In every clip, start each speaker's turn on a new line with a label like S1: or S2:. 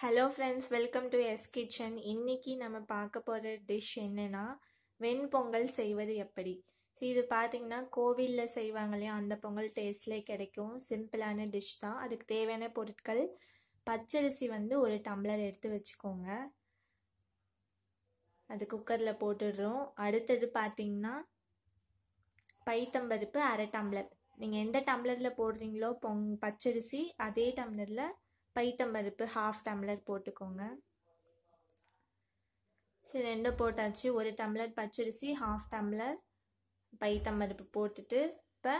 S1: hello friends welcome to S kitchen இன்றைக்கி நம்ம பார்க்க போகிற டிஷ் என்னென்னா வெண்பொங்கல் செய்வது எப்படி இது பார்த்திங்கன்னா கோவிலில் செய்வாங்க இல்லையா அந்த பொங்கல் டேஸ்ட்லேயே கிடைக்கும் சிம்பிளான டிஷ் தான் அதுக்கு தேவையான பொருட்கள் பச்சரிசி வந்து ஒரு டம்ளர் எடுத்து வச்சுக்கோங்க அது குக்கரில் போட்டுடுறோம் அடுத்தது பார்த்திங்கன்னா பைத்தம்பருப்பு அரை டம்ளர் நீங்கள் எந்த டம்ளரில் போடுறீங்களோ பொங் பச்சரிசி அதே டம்ளரில் பைத்தம்பருப்பு ஹாஃப் டம்ளர் போட்டுக்கோங்க சரி ரெண்டும் போட்டாச்சு ஒரு டம்ளர் பச்சரிசி ஹாஃப் டம்ளர் பைத்தம்பருப்பு போட்டுட்டு இப்போ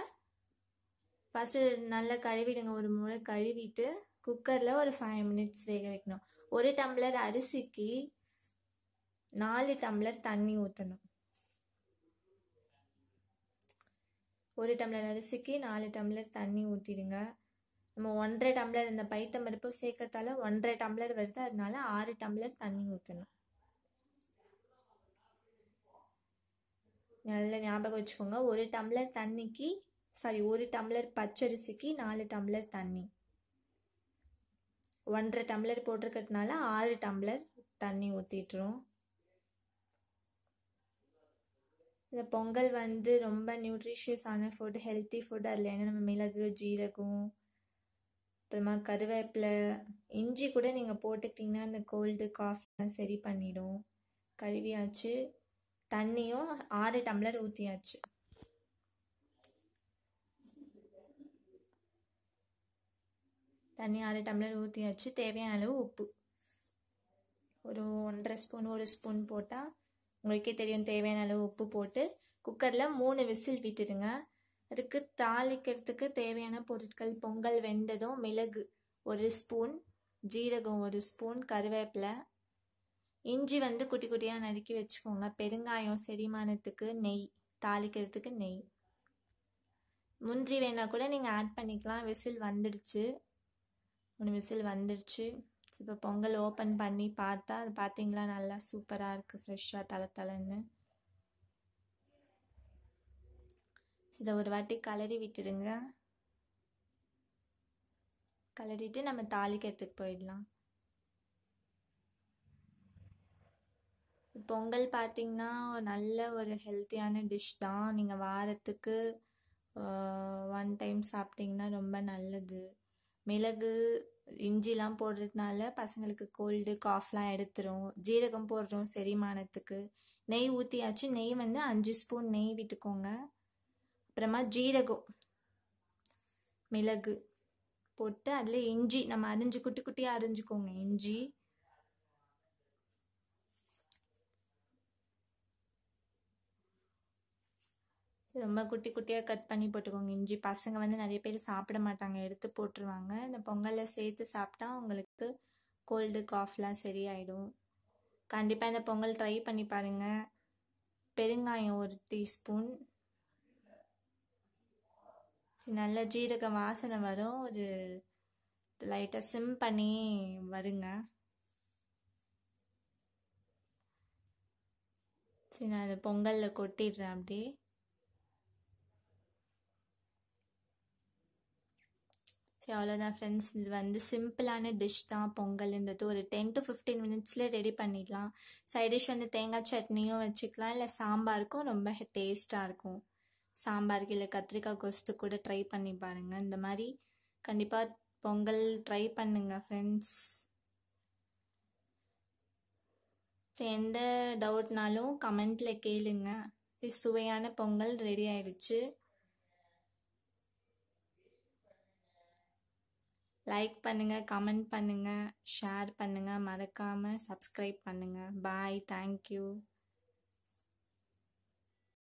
S1: ஃபஸ்ட்டு நல்லா கழுவிடுங்க ஒரு மூளை கழுவிட்டு குக்கரில் ஒரு ஃபைவ் மினிட்ஸ் வேக வைக்கணும் ஒரு டம்ளர் அரிசிக்கு நாலு டம்ளர் தண்ணி ஊற்றணும் ஒரு டம்ளர் அரிசிக்கு நாலு டம்ளர் தண்ணி ஊற்றிடுங்க நம்ம ஒன்றரை டம்ளர் இந்த பைத்தம்பருப்பு சேர்க்கறதால ஒன்றரை டம்ளர் வருது அதனால ஆறு டம்ளர் தண்ணி ஊற்றணும் நல்லா ஞாபகம் வச்சுக்கோங்க ஒரு டம்ளர் தண்ணிக்கு சாரி ஒரு டம்ளர் பச்சரிசிக்கு நாலு டம்ளர் தண்ணி ஒன்றரை டம்ளர் போட்டிருக்கிறதுனால ஆறு டம்ளர் தண்ணி ஊற்றிட்டுரும் இந்த பொங்கல் வந்து ரொம்ப நியூட்ரிஷியஸான ஃபுட் ஹெல்த்தி ஃபுட் அதில் என்னென்ன நம்ம மிளகு ஜீரகம் அப்புறமா கருவேப்பிலை இஞ்சி கூட நீங்கள் போட்டுக்கிட்டிங்கன்னா அந்த கோல்டு காஃப்லாம் சரி பண்ணிடும் கருவியாச்சு தண்ணியும் ஆறு டம்ளர் ஊற்றியாச்சு தண்ணி ஆறு டம்ளர் ஊற்றியாச்சு தேவையான அளவு உப்பு ஒரு ஒன்றரை ஸ்பூன் ஒரு ஸ்பூன் போட்டால் உங்களுக்கே தெரியும் தேவையான அளவு உப்பு போட்டு குக்கரில் மூணு விசில் விட்டுடுங்க அதுக்கு தாளிக்கிறதுக்கு தேவையான பொருட்கள் பொங்கல் வெந்ததும் மிளகு ஒரு ஸ்பூன் ஜீரகம் ஒரு ஸ்பூன் கருவேப்பிலை இஞ்சி வந்து குட்டி குட்டியாக நறுக்கி வச்சுக்கோங்க பெருங்காயம் செரிமானத்துக்கு நெய் தாளிக்கிறதுக்கு நெய் முந்திரி வேணால் கூட நீங்கள் ஆட் பண்ணிக்கலாம் விசில் வந்துடுச்சு ஒன்று விசில் வந்துடுச்சு இப்போ பொங்கல் ஓப்பன் பண்ணி பார்த்தா அது பார்த்தீங்களா நல்லா சூப்பராக இருக்குது ஃப்ரெஷ்ஷாக தலை தலைன்னு இதை ஒரு வாட்டி கலறி விட்டுருங்க கலறிட்டு நம்ம தாளிக்கிறதுக்கு போயிடலாம் பொங்கல் பார்த்திங்கன்னா நல்ல ஒரு ஹெல்த்தியான டிஷ் தான் நீங்கள் வாரத்துக்கு ஒன் டைம் சாப்பிட்டிங்கன்னா ரொம்ப நல்லது மிளகு இஞ்சிலாம் போடுறதுனால பசங்களுக்கு கோல்டு காஃப்லாம் எடுத்துரும் ஜீரகம் போடுறோம் செரிமானத்துக்கு நெய் ஊற்றியாச்சு நெய் வந்து அஞ்சு ஸ்பூன் நெய் விட்டுக்கோங்க அப்புறமா ஜீரகம் மிளகு போட்டு அதில் இஞ்சி நம்ம அரிஞ்சு குட்டி குட்டியாக அரிஞ்சுக்கோங்க இஞ்சி ரொம்ப குட்டி குட்டியாக கட் பண்ணி போட்டுக்கோங்க இஞ்சி பசங்க வந்து நிறைய பேர் சாப்பிட மாட்டாங்க எடுத்து போட்டுருவாங்க இந்த பொங்கலில் சேர்த்து சாப்பிட்டா உங்களுக்கு கோல்டு காஃப்லாம் சரியாயிடும் கண்டிப்பாக இந்த பொங்கல் ட்ரை பண்ணி பாருங்கள் பெருங்காயம் ஒரு டீஸ்பூன் நல்ல ஜீரக வாசனை வரும் ஒரு லைட்டாக சிம் பண்ணி வருங்க சரி நான் அதை பொங்கலில் கொட்டிடுறேன் அப்படி சரி அவ்வளோதான் ஃப்ரெண்ட்ஸ் இது வந்து சிம்பிளான டிஷ் தான் பொங்கல்ன்றது ஒரு டென் டு ஃபிஃப்டீன் மினிட்ஸில் ரெடி பண்ணிடலாம் சைட் டிஷ் வந்து தேங்காய் சட்னியும் வச்சுக்கலாம் இல்லை சாம்பாருக்கும் ரொம்ப டேஸ்ட்டாக இருக்கும் சாம்பாருக்கு இல்லை கத்திரிக்காய் கொஸ்து கூட ட்ரை பண்ணி பாருங்கள் இந்த மாதிரி கண்டிப்பாக பொங்கல் ட்ரை பண்ணுங்கள் ஃப்ரெண்ட்ஸ் எந்த டவுட்னாலும் கமெண்டில் கேளுங்க சுவையான பொங்கல் ரெடி ஆயிடுச்சு லைக் பண்ணுங்கள் கமெண்ட் பண்ணுங்கள் ஷேர் பண்ணுங்கள் மறக்காமல் சப்ஸ்கிரைப் பண்ணுங்கள் பாய் தேங்க்யூ